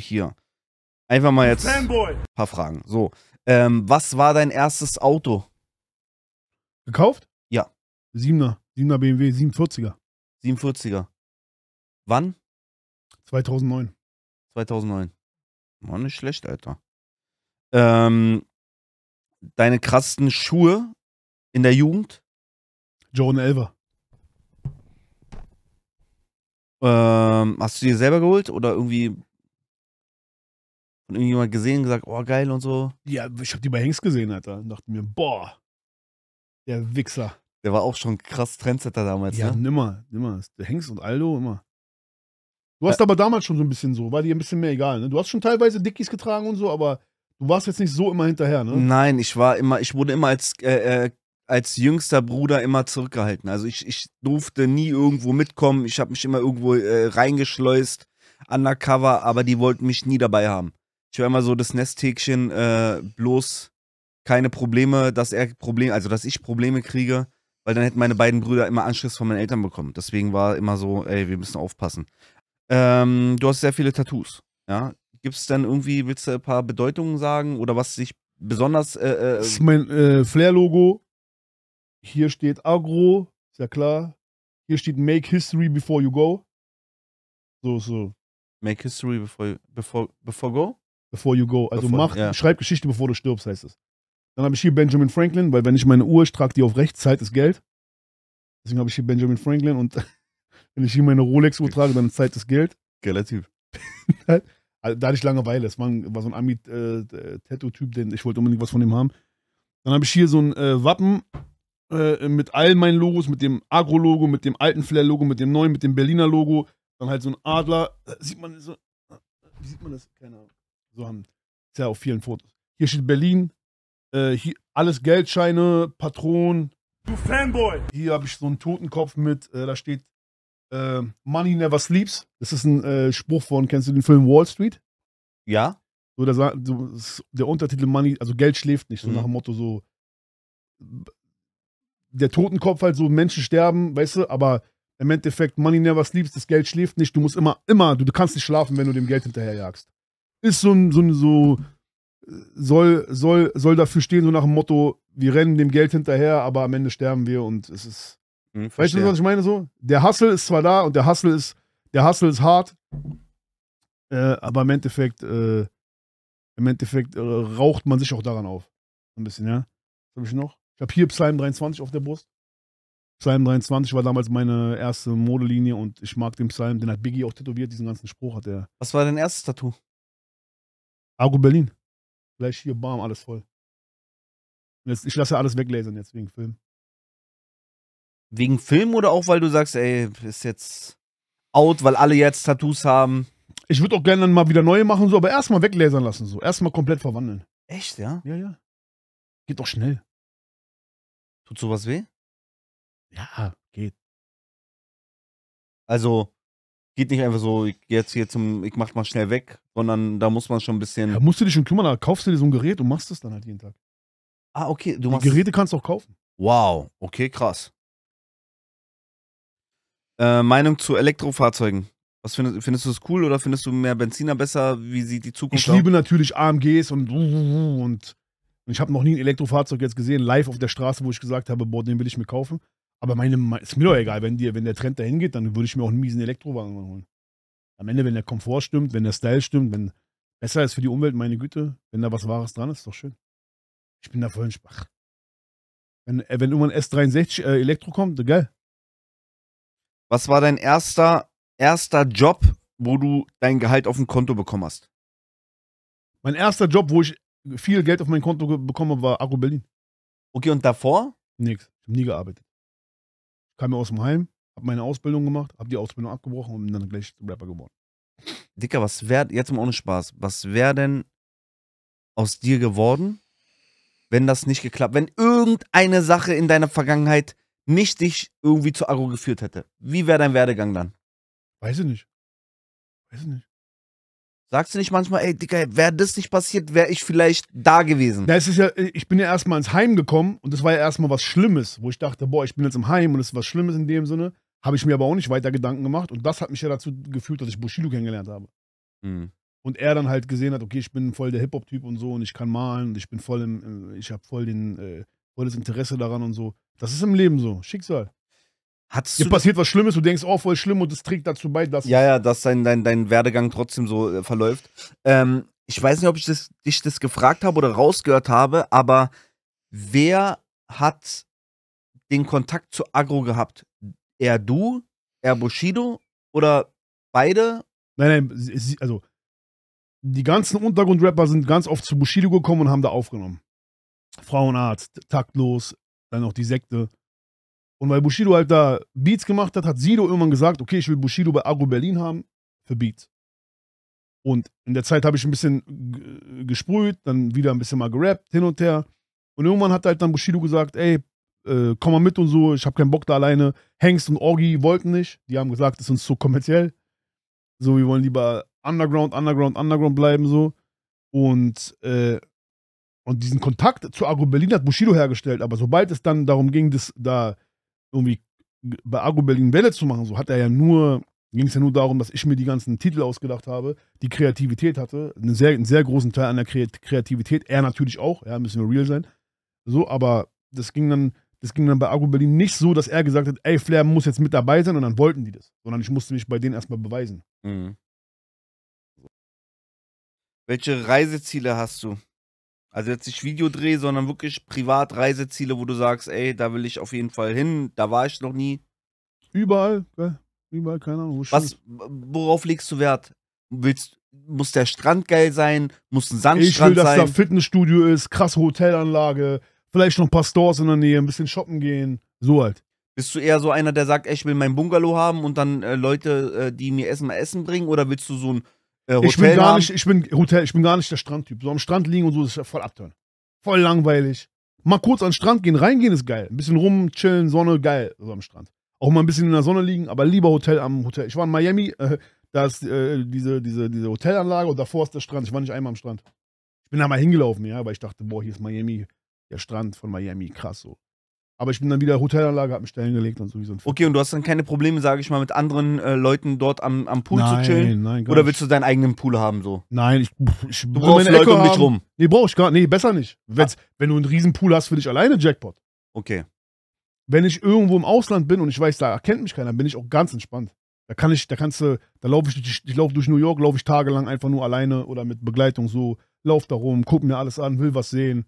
hier. Einfach mal jetzt ein paar Fragen. So, ähm, was war dein erstes Auto? Gekauft? Ja. 7er, 7er BMW, 47er. 47er. Wann? 2009. 2009. War nicht schlecht, Alter. Ähm, deine krassen Schuhe in der Jugend? Jordan Elver. Ähm, hast du dir selber geholt oder irgendwie und irgendjemand gesehen und gesagt, oh geil und so. Ja, ich habe die bei Hengst gesehen, Alter. Und dachte mir, boah, der Wichser. Der war auch schon krass Trendsetter damals, ja, ne? Ja, nimmer, nimmer. Hengst und Aldo, immer. Du hast ja. aber damals schon so ein bisschen so, war dir ein bisschen mehr egal, ne? Du hast schon teilweise Dickies getragen und so, aber du warst jetzt nicht so immer hinterher, ne? Nein, ich war immer, ich wurde immer als, äh, äh als jüngster Bruder immer zurückgehalten. Also ich, ich durfte nie irgendwo mitkommen, ich habe mich immer irgendwo äh, reingeschleust, undercover, aber die wollten mich nie dabei haben ich war immer so das Nesthäkchen, äh, bloß keine Probleme, dass er Probleme, also dass ich Probleme kriege, weil dann hätten meine beiden Brüder immer Anschluss von meinen Eltern bekommen. Deswegen war immer so, ey, wir müssen aufpassen. Ähm, du hast sehr viele Tattoos, ja. Gibt es denn irgendwie, willst du ein paar Bedeutungen sagen oder was sich besonders. Äh, äh das ist mein äh, Flair-Logo. Hier steht Agro, ist ja klar. Hier steht Make History Before You Go. So, so. Make History Before, before, before Go? before you go. Also bevor, mach, ja. schreib Geschichte, bevor du stirbst, heißt es. Dann habe ich hier Benjamin Franklin, weil wenn ich meine Uhr, ich trage die auf rechts, Zeit ist Geld. Deswegen habe ich hier Benjamin Franklin und wenn ich hier meine Rolex-Uhr trage, dann ist Zeit ist Geld. Geiler Typ. also, da hatte ich Langeweile. Es war, war, so ein Ami-Tattoo-Typ, äh, äh, den ich wollte unbedingt was von ihm haben. Dann habe ich hier so ein äh, Wappen äh, mit all meinen Logos, mit dem Agro-Logo, mit dem alten Flair-Logo, mit dem neuen, mit dem Berliner Logo. Dann halt so ein Adler. Äh, sieht man so. Wie sieht man das? Keine Ahnung so haben. Ist ja auf vielen Fotos. Hier steht Berlin. Äh, hier alles Geldscheine, Patronen. Du Fanboy! Hier habe ich so einen Totenkopf mit, äh, da steht äh, Money Never Sleeps. Das ist ein äh, Spruch von, kennst du den Film Wall Street? Ja. So, der, so, der Untertitel Money, also Geld schläft nicht, so mhm. nach dem Motto so. Der Totenkopf halt so, Menschen sterben, weißt du, aber im Endeffekt, Money never sleeps, das Geld schläft nicht, du musst immer, immer, du, du kannst nicht schlafen, wenn du dem Geld hinterherjagst ist so ein, so, ein, so soll, soll, soll dafür stehen, so nach dem Motto, wir rennen dem Geld hinterher, aber am Ende sterben wir und es ist. Hm, weißt du, was ich meine? So, der Hustle ist zwar da und der Hustle ist, der Hassel ist hart, äh, aber im Endeffekt, äh, im Endeffekt äh, raucht man sich auch daran auf. So Ein bisschen, ja. Was habe ich noch? Ich habe hier Psalm 23 auf der Brust. Psalm 23 war damals meine erste Modelinie und ich mag den Psalm, den hat Biggie auch tätowiert, diesen ganzen Spruch hat er. Was war dein erstes Tattoo? Argo ah, Berlin. Gleich hier, bam, alles voll. Jetzt, ich lasse alles weglasern jetzt wegen Film. Wegen Film oder auch, weil du sagst, ey, ist jetzt out, weil alle jetzt Tattoos haben? Ich würde auch gerne dann mal wieder neue machen, so, aber erstmal weglasern lassen, so. Erstmal komplett verwandeln. Echt, ja? Ja, ja. Geht doch schnell. Tut sowas weh? Ja, geht. Also, geht nicht einfach so, ich jetzt hier zum, ich mach mal schnell weg, sondern da muss man schon ein bisschen. Da musst du dich schon kümmern, da kaufst du dir so ein Gerät und machst das dann halt jeden Tag. Ah, okay, du machst. Die Geräte kannst du auch kaufen. Wow, okay, krass. Äh, Meinung zu Elektrofahrzeugen. Was findest, findest du das cool oder findest du mehr Benziner besser? Wie sieht die Zukunft aus? Ich liebe natürlich AMGs und und, und ich habe noch nie ein Elektrofahrzeug jetzt gesehen live auf der Straße, wo ich gesagt habe, boah, den will ich mir kaufen. Aber meine, ist mir doch egal, wenn, die, wenn der Trend dahin geht, dann würde ich mir auch einen miesen Elektrowagen holen. Am Ende, wenn der Komfort stimmt, wenn der Style stimmt, wenn besser ist für die Umwelt, meine Güte, wenn da was Wahres dran ist, ist doch schön. Ich bin da voll in Wenn, äh, wenn irgendwann S63 äh, Elektro kommt, äh, geil. Was war dein erster, erster Job, wo du dein Gehalt auf dem Konto bekommen hast? Mein erster Job, wo ich viel Geld auf mein Konto bekomme, war Akku Berlin. Okay, und davor? Nix. Ich habe nie gearbeitet kam ja aus dem Heim, habe meine Ausbildung gemacht, habe die Ausbildung abgebrochen und bin dann gleich Rapper geworden. Dicker, was wäre, jetzt mal ohne Spaß, was wäre denn aus dir geworden, wenn das nicht geklappt, wenn irgendeine Sache in deiner Vergangenheit nicht dich irgendwie zu Argo geführt hätte? Wie wäre dein Werdegang dann? Weiß ich nicht. Weiß ich nicht. Sagst du nicht manchmal, ey, Dicker, wäre das nicht passiert, wäre ich vielleicht da gewesen? Ja, ist ja, ich bin ja erstmal ins Heim gekommen und das war ja erstmal was Schlimmes, wo ich dachte, boah, ich bin jetzt im Heim und es ist was Schlimmes in dem Sinne. Habe ich mir aber auch nicht weiter Gedanken gemacht und das hat mich ja dazu geführt, dass ich Bushido kennengelernt habe. Mhm. Und er dann halt gesehen hat, okay, ich bin voll der Hip-Hop-Typ und so und ich kann malen und ich bin voll im, äh, ich habe voll den, äh, volles Interesse daran und so. Das ist im Leben so, Schicksal. Hattest Dir passiert was Schlimmes, du denkst, oh, voll schlimm und das trägt dazu bei, dass. Ja, ja, dass dein, dein, dein Werdegang trotzdem so äh, verläuft. Ähm, ich weiß nicht, ob ich das, dich das gefragt habe oder rausgehört habe, aber wer hat den Kontakt zu Agro gehabt? Er du, er Bushido oder beide? Nein, nein, also die ganzen Untergrundrapper sind ganz oft zu Bushido gekommen und haben da aufgenommen. Frauenarzt, taktlos, dann noch die Sekte. Und weil Bushido halt da Beats gemacht hat, hat Sido irgendwann gesagt, okay, ich will Bushido bei Agro Berlin haben für Beats. Und in der Zeit habe ich ein bisschen gesprüht, dann wieder ein bisschen mal gerappt, hin und her. Und irgendwann hat halt dann Bushido gesagt, ey, äh, komm mal mit und so, ich habe keinen Bock da alleine. Hengst und Orgi wollten nicht. Die haben gesagt, das ist uns so kommerziell. So, wir wollen lieber Underground, Underground, Underground bleiben, so. Und, äh, und diesen Kontakt zu Agro Berlin hat Bushido hergestellt. Aber sobald es dann darum ging, das da irgendwie bei Agro Berlin Welle zu machen, so hat er ja nur, ging es ja nur darum, dass ich mir die ganzen Titel ausgedacht habe, die Kreativität hatte, einen sehr, einen sehr großen Teil an der Kreativität, er natürlich auch, ja, müssen wir real sein. So, aber das ging dann, das ging dann bei Agro Berlin nicht so, dass er gesagt hat, ey, Flair muss jetzt mit dabei sein und dann wollten die das, sondern ich musste mich bei denen erstmal beweisen. Mhm. Welche Reiseziele hast du? Also jetzt nicht Videodreh, sondern wirklich Privatreiseziele, wo du sagst, ey, da will ich auf jeden Fall hin, da war ich noch nie. Überall, gell? Überall, keine Ahnung. Wo Was, worauf legst du Wert? Willst, muss der Strand geil sein? Muss ein Sandstrand sein? Ich will, dass sein? da Fitnessstudio ist, krasse Hotelanlage, vielleicht noch ein paar Stores in der Nähe, ein bisschen shoppen gehen, so halt. Bist du eher so einer, der sagt, ey, ich will mein Bungalow haben und dann äh, Leute, äh, die mir Essen mal Essen bringen? Oder willst du so ein äh, ich bin gar nicht, ich bin Hotel, ich bin gar nicht der Strandtyp. So am Strand liegen und so ist ja voll abtönen. Voll langweilig. Mal kurz an den Strand gehen, reingehen ist geil. Ein bisschen rum, chillen, Sonne, geil, so am Strand. Auch mal ein bisschen in der Sonne liegen, aber lieber Hotel am Hotel. Ich war in Miami, äh, da ist äh, diese, diese, diese Hotelanlage und davor ist der Strand. Ich war nicht einmal am Strand. Ich bin da mal hingelaufen, ja, weil ich dachte, boah, hier ist Miami, der Strand von Miami, krass so. Aber ich bin dann wieder Hotelanlage am Stellen gelegt und sowieso. Okay, und du hast dann keine Probleme, sage ich mal, mit anderen äh, Leuten dort am, am Pool nein, zu chillen? Nein, nein, Oder willst du deinen eigenen Pool haben so? Nein, ich, ich du brauchst Leute um dich rum. Nee, brauch ich gar nicht. Nee, besser nicht. Wenn's, ah. Wenn du einen riesen Pool hast für dich alleine, Jackpot. Okay. Wenn ich irgendwo im Ausland bin und ich weiß, da erkennt mich keiner, dann bin ich auch ganz entspannt. Da kann ich, da kannst du, da laufe ich, ich laufe durch New York, laufe ich tagelang einfach nur alleine oder mit Begleitung so, lauf da rum, guck mir alles an, will was sehen.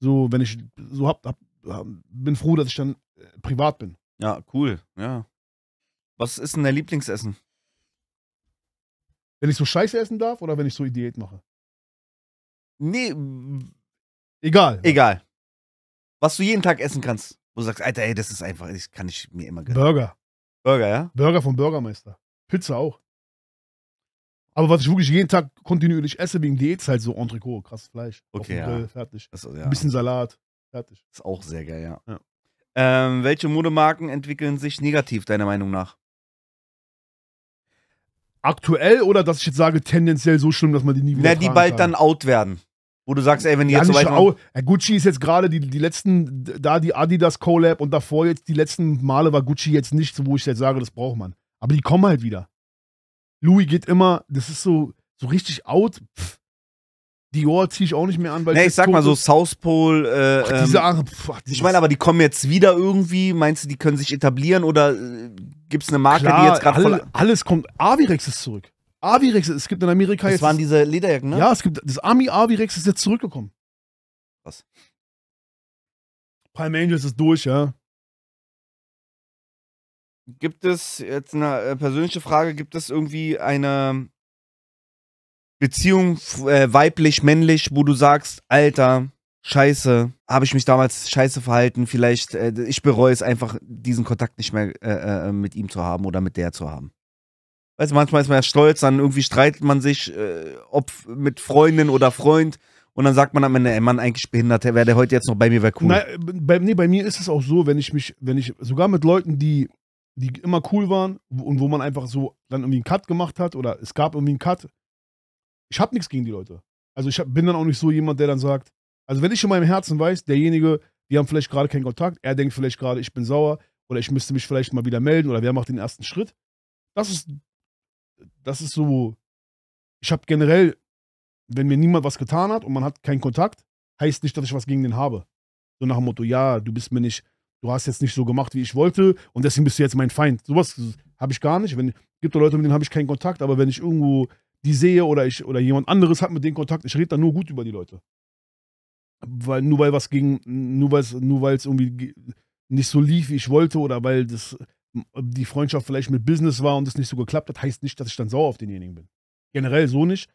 So, wenn ich so hab, hab ähm, bin froh, dass ich dann äh, privat bin. Ja, cool. Ja. Was ist denn dein Lieblingsessen? Wenn ich so Scheiße essen darf oder wenn ich so Diät mache? Nee. Egal. Egal. Was du jeden Tag essen kannst, wo du sagst, Alter, ey, das ist einfach, das kann ich mir immer gönnen. Burger. Burger, ja? Burger vom Bürgermeister. Pizza auch. Aber was ich wirklich jeden Tag kontinuierlich esse wegen Diät, ist halt so Entrecot, krasses Fleisch. Okay, ja. Grill, fertig. Also, ja. Ein bisschen Salat. Fertig. Ist auch sehr geil, ja. ja. Ähm, welche Modemarken entwickeln sich negativ, deiner Meinung nach? Aktuell oder dass ich jetzt sage, tendenziell so schlimm, dass man die nie wieder. Na, die bald kann. dann out werden. Wo du sagst, ey, wenn die ja, jetzt so weit out, Gucci ist jetzt gerade die, die letzten, da die Adidas Collab und davor jetzt die letzten Male war Gucci jetzt nicht so, wo ich jetzt sage, das braucht man. Aber die kommen halt wieder. Louis geht immer, das ist so, so richtig out. Pff. Dior ziehe ich auch nicht mehr an, weil. Nee, ich sag mal so, South Pole. Äh, ach, ähm, diese Haare, pf, ich meine, aber die kommen jetzt wieder irgendwie. Meinst du, die können sich etablieren oder äh, gibt es eine Marke, Klar, die jetzt gerade alle, Alles kommt. Avirex ist zurück. Avirex, es gibt in Amerika das jetzt. Das waren diese Lederjacken, ne? Ja, es gibt. Das Army Avirex ist jetzt zurückgekommen. Was? Palm Angels ist durch, ja. Gibt es jetzt eine äh, persönliche Frage? Gibt es irgendwie eine Beziehung äh, weiblich, männlich, wo du sagst, Alter, Scheiße, habe ich mich damals scheiße verhalten, vielleicht, äh, ich bereue es einfach, diesen Kontakt nicht mehr äh, äh mit ihm zu haben oder mit der zu haben. Weißt du, manchmal ist man ja stolz, dann irgendwie streitet man sich, äh, ob mit Freundin oder Freund, und dann sagt man am Ende, ey Mann, eigentlich behindert, wäre der heute jetzt noch bei mir, wäre cool. Nein, bei, nee, bei mir ist es auch so, wenn ich mich, wenn ich, sogar mit Leuten, die, die immer cool waren und wo man einfach so dann irgendwie einen Cut gemacht hat oder es gab irgendwie einen Cut, ich habe nichts gegen die Leute. Also ich hab, bin dann auch nicht so jemand, der dann sagt, also wenn ich in meinem Herzen weiß, derjenige, die haben vielleicht gerade keinen Kontakt, er denkt vielleicht gerade, ich bin sauer oder ich müsste mich vielleicht mal wieder melden oder wer macht den ersten Schritt. Das ist, das ist so, ich habe generell, wenn mir niemand was getan hat und man hat keinen Kontakt, heißt nicht, dass ich was gegen den habe. So nach dem Motto, ja, du bist mir nicht, du hast jetzt nicht so gemacht, wie ich wollte und deswegen bist du jetzt mein Feind. Sowas habe ich gar nicht. Es gibt da Leute, mit denen habe ich keinen Kontakt, aber wenn ich irgendwo die sehe oder ich oder jemand anderes hat mit denen Kontakt, ich rede da nur gut über die Leute. Weil nur weil was ging, nur weil es nur irgendwie nicht so lief, wie ich wollte oder weil das die Freundschaft vielleicht mit Business war und es nicht so geklappt hat, heißt nicht, dass ich dann sauer auf denjenigen bin. Generell so nicht.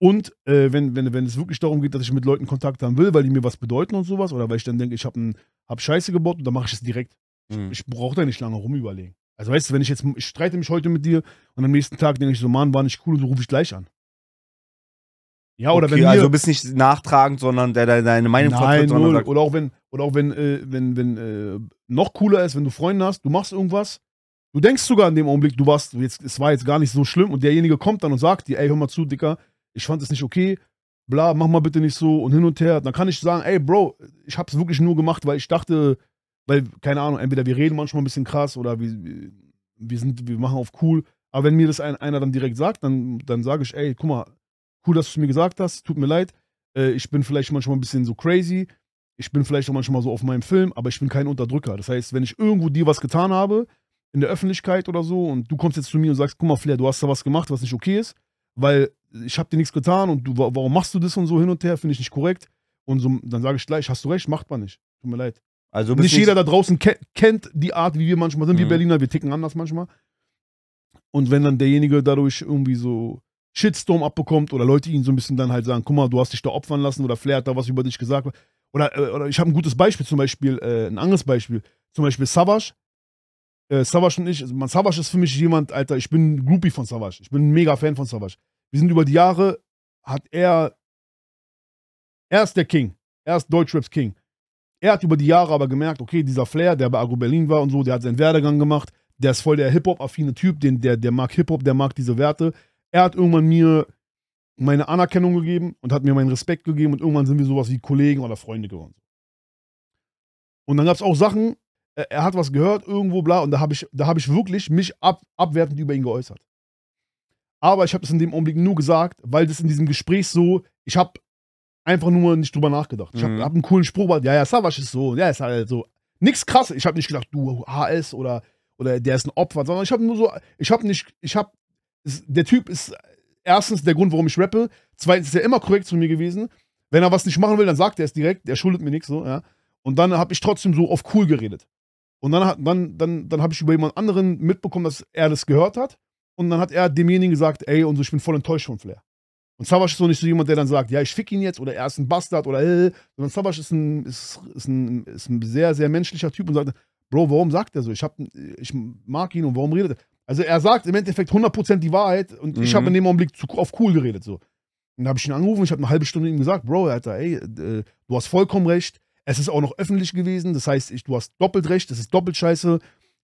Und äh, wenn, wenn, wenn es wirklich darum geht, dass ich mit Leuten Kontakt haben will, weil die mir was bedeuten und sowas, oder weil ich dann denke, ich habe hab Scheiße gebaut, und dann mache ich es direkt. Mhm. Ich brauche da nicht lange rumüberlegen. Also weißt du, wenn ich jetzt, ich streite mich heute mit dir und am nächsten Tag denke ich so, Mann, war nicht cool und du rufst ich gleich an. Ja, oder okay, wenn also wir, also bist nicht nachtragend, sondern der, deine Meinung vertritt, sondern. Sagt, oder auch wenn oder auch wenn äh, wenn wenn äh, noch cooler ist, wenn du Freunde hast, du machst irgendwas, du denkst sogar in dem Augenblick, du warst jetzt es war jetzt gar nicht so schlimm und derjenige kommt dann und sagt dir, ey, hör mal zu, Dicker, ich fand es nicht okay, bla, mach mal bitte nicht so und hin und her, dann kann ich sagen, ey, Bro, ich hab's wirklich nur gemacht, weil ich dachte, weil, keine Ahnung, entweder wir reden manchmal ein bisschen krass oder wir, wir, sind, wir machen auf cool. Aber wenn mir das ein, einer dann direkt sagt, dann, dann sage ich, ey, guck mal, cool, dass du es mir gesagt hast, tut mir leid. Äh, ich bin vielleicht manchmal ein bisschen so crazy. Ich bin vielleicht auch manchmal so auf meinem Film, aber ich bin kein Unterdrücker. Das heißt, wenn ich irgendwo dir was getan habe, in der Öffentlichkeit oder so, und du kommst jetzt zu mir und sagst, guck mal, Flair, du hast da was gemacht, was nicht okay ist, weil ich habe dir nichts getan und du, warum machst du das und so hin und her, finde ich nicht korrekt. Und so, dann sage ich gleich, hast du recht, macht man nicht. Tut mir leid. Also nicht jeder da draußen ke kennt die Art, wie wir manchmal sind, mhm. wir Berliner, wir ticken anders manchmal. Und wenn dann derjenige dadurch irgendwie so Shitstorm abbekommt oder Leute ihn so ein bisschen dann halt sagen, guck mal, du hast dich da opfern lassen oder Flair hat da was über dich gesagt. Oder, oder äh, ich habe ein gutes Beispiel, zum Beispiel, äh, ein anderes Beispiel. Zum Beispiel Savage. Äh, Savage und ich, also man, Savage ist für mich jemand, Alter, ich bin ein Groupie von Savage. Ich bin ein mega Fan von Savage. Wir sind über die Jahre, hat er, er ist der King. Er ist Deutschraps King. Er hat über die Jahre aber gemerkt, okay, dieser Flair, der bei Agro Berlin war und so, der hat seinen Werdegang gemacht, der ist voll der Hip-Hop-affine Typ, den, der, der mag Hip-Hop, der mag diese Werte. Er hat irgendwann mir meine Anerkennung gegeben und hat mir meinen Respekt gegeben und irgendwann sind wir sowas wie Kollegen oder Freunde geworden. Und dann gab es auch Sachen, er hat was gehört, irgendwo, bla, und da habe ich, hab ich wirklich mich ab, abwertend über ihn geäußert. Aber ich habe das in dem Augenblick nur gesagt, weil das in diesem Gespräch so, ich habe einfach nur nicht drüber nachgedacht. Ich habe mhm. hab einen coolen Spruch, gemacht. ja, ja, Savasch ist so, ja, ist halt so. Nix krass. Ich habe nicht gedacht, du HS oder, oder der ist ein Opfer, sondern ich habe nur so, ich habe nicht, ich habe, der Typ ist erstens der Grund, warum ich rappe. Zweitens ist er immer korrekt zu mir gewesen. Wenn er was nicht machen will, dann sagt er es direkt, Der schuldet mir nichts so, ja. Und dann habe ich trotzdem so auf cool geredet. Und dann, dann, dann, dann habe ich über jemand anderen mitbekommen, dass er das gehört hat. Und dann hat er demjenigen gesagt, ey, und so, ich bin voll enttäuscht von Flair. Und Savage ist so nicht so jemand, der dann sagt, ja, ich fick ihn jetzt oder er ist ein Bastard oder äh, sondern Savage ist ein, ist, ist, ein, ist ein sehr, sehr menschlicher Typ und sagt, Bro, warum sagt er so? Ich, hab, ich mag ihn und warum redet er? Also er sagt im Endeffekt 100% die Wahrheit und mhm. ich habe in dem Augenblick zu, auf cool geredet so. Und da habe ich ihn angerufen, ich habe eine halbe Stunde ihm gesagt, Bro, Alter, ey, äh, du hast vollkommen recht. Es ist auch noch öffentlich gewesen, das heißt, ich, du hast doppelt recht, es ist doppelt scheiße.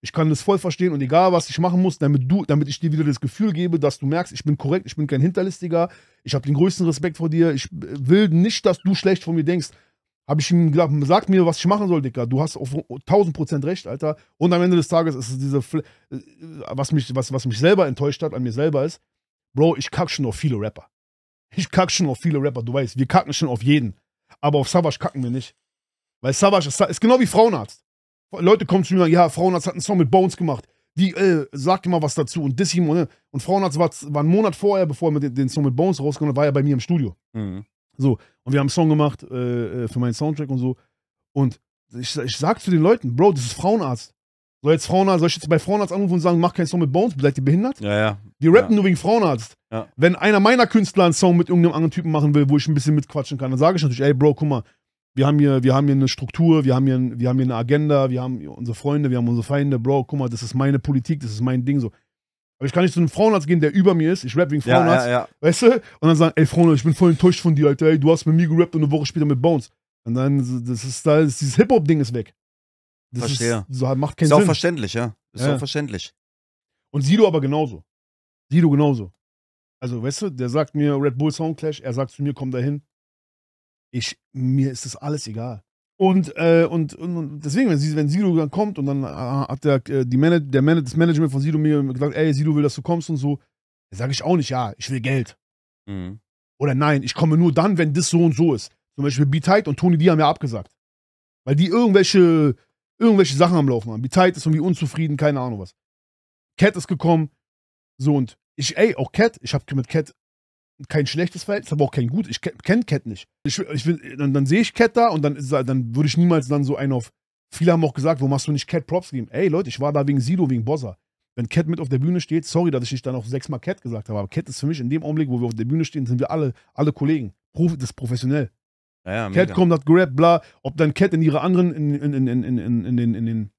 Ich kann das voll verstehen und egal, was ich machen muss, damit du, damit ich dir wieder das Gefühl gebe, dass du merkst, ich bin korrekt, ich bin kein Hinterlistiger, ich habe den größten Respekt vor dir, ich äh, will nicht, dass du schlecht von mir denkst. Habe ich ihm gesagt, sag mir, was ich machen soll, Dicker. Du hast auf 1000 Prozent recht, Alter. Und am Ende des Tages ist es diese, äh, was mich, was, was mich selber enttäuscht hat, an mir selber ist, Bro, ich kack schon auf viele Rapper. Ich kack schon auf viele Rapper, du weißt, wir kacken schon auf jeden. Aber auf Savage kacken wir nicht. Weil Savage ist, ist genau wie Frauenarzt. Leute kommen zu mir und sagen, ja, Frauenarzt hat einen Song mit Bones gemacht. Wie, äh, sag dir mal was dazu. Und das hier, und, und Frauenarzt war, war einen Monat vorher, bevor er den, den Song mit Bones rausgekommen hat, war er bei mir im Studio. Mhm. So, und wir haben einen Song gemacht äh, äh, für meinen Soundtrack und so. Und ich, ich sag zu den Leuten, Bro, das ist Frauenarzt. Soll jetzt Frauenarzt, soll ich jetzt bei Frauenarzt anrufen und sagen, mach keinen Song mit Bones, seid ihr behindert? Ja, ja. Die rappen ja. nur wegen Frauenarzt. Ja. Wenn einer meiner Künstler einen Song mit irgendeinem anderen Typen machen will, wo ich ein bisschen mitquatschen kann, dann sage ich natürlich, ey Bro, guck mal, wir haben hier, wir haben hier eine Struktur, wir haben hier, wir haben hier eine Agenda, wir haben unsere Freunde, wir haben unsere Feinde, Bro, guck mal, das ist meine Politik, das ist mein Ding so. Aber ich kann nicht zu einem Frauenarzt gehen, der über mir ist. Ich rap wegen Frauenarzt. Ja, ja, ja. Weißt du? Und dann sagen, ey, Frauenarzt, ich bin voll enttäuscht von dir, Alter. Ey, du hast mit mir gerappt und eine Woche später mit Bones. Und dann, das ist, da ist dieses Hip-Hop-Ding ist weg. Das Verstehe. Ist, so, macht keinen ist Sinn. Ist auch verständlich, ja. Ist auch verständlich. Und Sido aber genauso. Sido genauso. Also, weißt du, der sagt mir Red Bull Soundclash, er sagt zu mir, komm dahin ich, mir ist das alles egal. Und, äh, und, und deswegen, wenn, wenn Sido dann kommt und dann äh, hat der, äh, die Manage, der Manage, das Management von Sido mir gesagt, ey, Sido will, dass du kommst und so, dann sage ich auch nicht, ja, ich will Geld. Mhm. Oder nein, ich komme nur dann, wenn das so und so ist. Zum Beispiel B-Tight und Tony die haben ja abgesagt. Weil die irgendwelche, irgendwelche Sachen am Laufen haben. B-Tight ist irgendwie unzufrieden, keine Ahnung was. Cat ist gekommen. So und ich, ey, auch Cat, ich habe mit Cat kein schlechtes Verhältnis, aber auch kein gutes. Ich kenne Cat nicht. Ich, ich will, dann, dann sehe ich Cat da und dann, dann würde ich niemals dann so einen auf. Viele haben auch gesagt, wo machst du nicht Cat Props geben? Ey Leute, ich war da wegen Sido, wegen Bossa. Wenn Cat mit auf der Bühne steht, sorry, dass ich nicht dann auch sechsmal Cat gesagt habe, aber Cat ist für mich in dem Augenblick, wo wir auf der Bühne stehen, sind wir alle, alle Kollegen. Profi, das ist professionell. Ja, ja, Cat kommt, hat Grab, bla. Ob dann Cat in ihre anderen, in, in, in, in, in, in, in, in den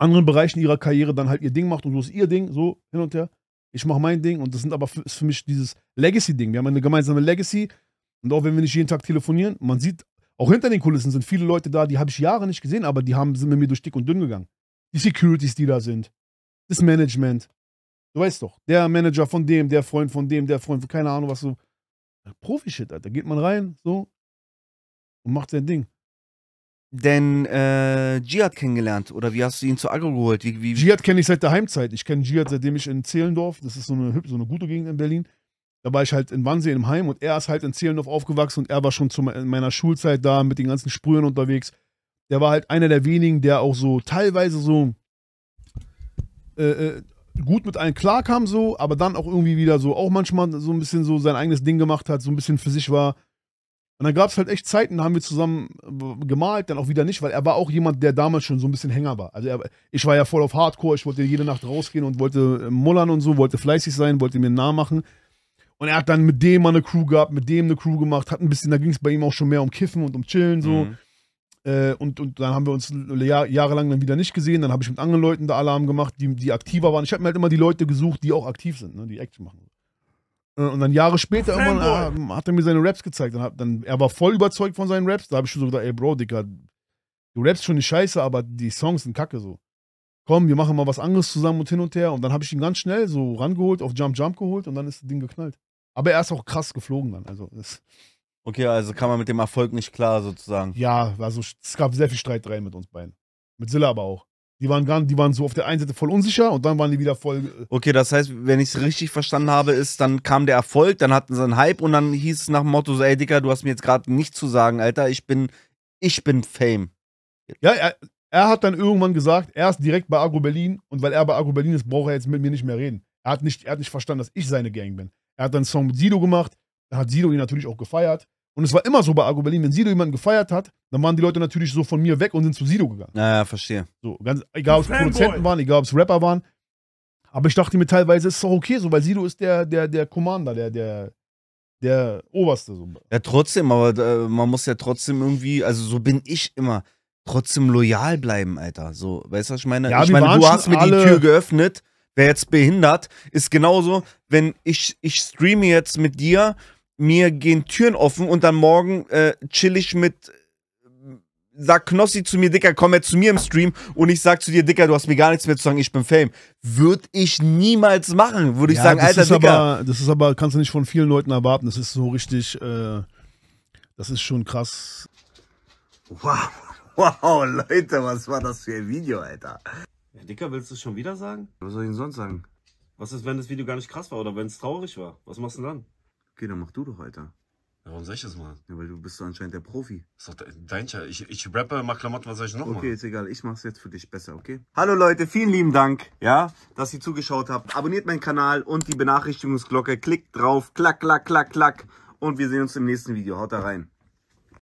anderen Bereichen ihrer Karriere dann halt ihr Ding macht und so ist ihr Ding, so hin und her ich mache mein Ding und das sind aber für, ist für mich dieses Legacy-Ding. Wir haben eine gemeinsame Legacy und auch wenn wir nicht jeden Tag telefonieren, man sieht, auch hinter den Kulissen sind viele Leute da, die habe ich Jahre nicht gesehen, aber die haben, sind mit mir durch dick und dünn gegangen. Die Securities, die da sind, das Management. Du weißt doch, der Manager von dem, der Freund von dem, der Freund von keine Ahnung was so. Profi-Shit, Alter. Geht man rein, so, und macht sein Ding denn äh, Jihad kennengelernt? Oder wie hast du ihn zu Agro geholt? Wie, wie Jihad kenne ich seit der Heimzeit. Ich kenne Jihad, seitdem ich in Zehlendorf, das ist so eine, so eine gute Gegend in Berlin, da war ich halt in Wannsee im Heim und er ist halt in Zehlendorf aufgewachsen und er war schon zu meiner Schulzeit da mit den ganzen Sprühen unterwegs. Der war halt einer der wenigen, der auch so teilweise so äh, äh, gut mit allen klarkam, so, aber dann auch irgendwie wieder so, auch manchmal so ein bisschen so sein eigenes Ding gemacht hat, so ein bisschen für sich war und dann gab es halt echt Zeiten, da haben wir zusammen äh, gemalt, dann auch wieder nicht, weil er war auch jemand, der damals schon so ein bisschen Hänger war. Also er, ich war ja voll auf Hardcore, ich wollte jede Nacht rausgehen und wollte äh, mollern und so, wollte fleißig sein, wollte mir nah machen. Und er hat dann mit dem mal eine Crew gehabt, mit dem eine Crew gemacht, hat ein bisschen, da ging es bei ihm auch schon mehr um Kiffen und um Chillen so. Mhm. Äh, und, und dann haben wir uns jahr, jahrelang dann wieder nicht gesehen. Dann habe ich mit anderen Leuten da Alarm gemacht, die, die aktiver waren. Ich habe mir halt immer die Leute gesucht, die auch aktiv sind, ne, die Action machen. Äh, und dann Jahre später irgendwann äh, hat er mir seine Raps gezeigt. Dann, dann, er war voll überzeugt von seinen Raps. Da habe ich schon so gedacht, ey Bro, Digga, du rappst schon nicht scheiße, aber die Songs sind kacke so. Komm, wir machen mal was anderes zusammen und hin und her. Und dann habe ich ihn ganz schnell so rangeholt, auf Jump Jump geholt und dann ist das Ding geknallt. Aber er ist auch krass geflogen dann. Also das okay, also kam man mit dem Erfolg nicht klar sozusagen. Ja, also es gab sehr viel Streit rein mit uns beiden. Mit Silla aber auch. Die waren, gar, die waren so auf der einen Seite voll unsicher und dann waren die wieder voll. Äh, okay, das heißt, wenn ich es richtig verstanden habe, ist, dann kam der Erfolg, dann hatten sie einen Hype und dann hieß es nach dem Motto so, ey Dicker, du hast mir jetzt gerade nichts zu sagen, Alter, ich bin, ich bin Fame. Ja, er, er hat dann irgendwann gesagt, er ist direkt bei Agro Berlin und weil er bei Agro Berlin ist, braucht er jetzt mit mir nicht mehr reden. Er hat nicht, er hat nicht verstanden, dass ich seine Gang bin. Er hat dann einen Song mit Sido gemacht, da hat Sido ihn natürlich auch gefeiert. Und es war immer so bei Argo Berlin, wenn Sido jemanden gefeiert hat, dann waren die Leute natürlich so von mir weg und sind zu Sido gegangen. Ja, ja verstehe. So, ganz, egal ob es Produzenten waren, egal ob es Rapper waren. Aber ich dachte mir teilweise, es ist doch okay so, weil Sido ist der, der, der Commander, der, der, der Oberste. So. Ja, trotzdem, aber äh, man muss ja trotzdem irgendwie, also so bin ich immer, trotzdem loyal bleiben, Alter. So, weißt du, was ich meine? Ja, ich meine, du hast mir die Tür geöffnet, wer jetzt behindert, ist genauso, wenn ich, ich streame jetzt mit dir mir gehen Türen offen und dann morgen äh, chill ich mit äh, Sag Knossi zu mir, Dicker, komm jetzt zu mir im Stream und ich sag zu dir, Dicker, du hast mir gar nichts mehr zu sagen, ich bin Fame. Würde ich niemals machen. Würde ich ja, sagen, Alter, Dicker. Aber, das ist aber, kannst du nicht von vielen Leuten erwarten. Das ist so richtig, äh, das ist schon krass. Wow, wow, Leute, was war das für ein Video, Alter? Ja, Dicker, willst du es schon wieder sagen? Was soll ich denn sonst sagen? Was ist, wenn das Video gar nicht krass war oder wenn es traurig war? Was machst du denn dann? Okay, dann mach du doch, Alter. Warum soll ich das mal? Ja, weil du bist so anscheinend der Profi. Ist doch dein Scheiß. Ich, ich rappe, mach Klamotten, was soll ich noch okay, machen? Okay, ist egal. Ich mach's jetzt für dich besser, okay? Hallo Leute, vielen lieben Dank, ja, dass ihr zugeschaut habt. Abonniert meinen Kanal und die Benachrichtigungsglocke. Klickt drauf. Klack, klack, klack, klack. Und wir sehen uns im nächsten Video. Haut da rein.